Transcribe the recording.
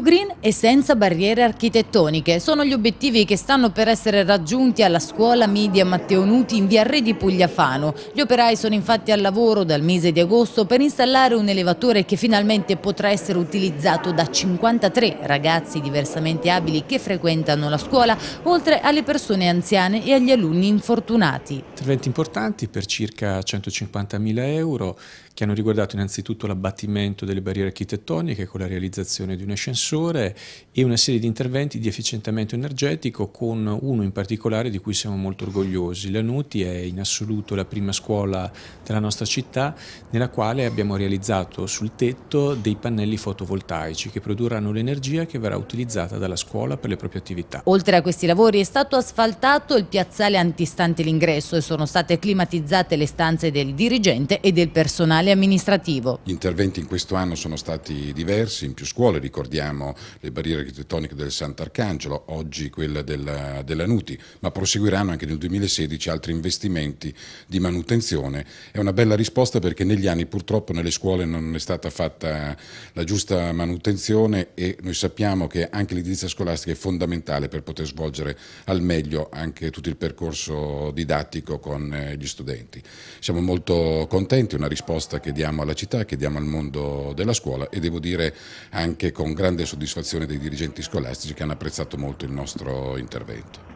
green e senza barriere architettoniche sono gli obiettivi che stanno per essere raggiunti alla scuola media Matteo Nuti in via Re di Pugliafano. Gli operai sono infatti al lavoro dal mese di agosto per installare un elevatore che finalmente potrà essere utilizzato da 53 ragazzi diversamente abili che frequentano la scuola, oltre alle persone anziane e agli alunni infortunati. Interventi importanti per circa 150.000 euro che hanno riguardato innanzitutto l'abbattimento delle barriere architettoniche con la realizzazione di un ascensore ascensore e una serie di interventi di efficientamento energetico con uno in particolare di cui siamo molto orgogliosi. La Nuti è in assoluto la prima scuola della nostra città nella quale abbiamo realizzato sul tetto dei pannelli fotovoltaici che produrranno l'energia che verrà utilizzata dalla scuola per le proprie attività. Oltre a questi lavori è stato asfaltato il piazzale antistante l'ingresso e sono state climatizzate le stanze del dirigente e del personale amministrativo. Gli interventi in questo anno sono stati diversi in più scuole, ricordiamo abbiamo le barriere architettoniche del Sant'Arcangelo, oggi quella della, della Nuti, ma proseguiranno anche nel 2016 altri investimenti di manutenzione. È una bella risposta perché negli anni purtroppo nelle scuole non è stata fatta la giusta manutenzione e noi sappiamo che anche l'edilizia scolastica è fondamentale per poter svolgere al meglio anche tutto il percorso didattico con eh, gli studenti. Siamo molto contenti, è una risposta che diamo alla città, che diamo al mondo della scuola e devo dire anche con grande grande soddisfazione dei dirigenti scolastici che hanno apprezzato molto il nostro intervento.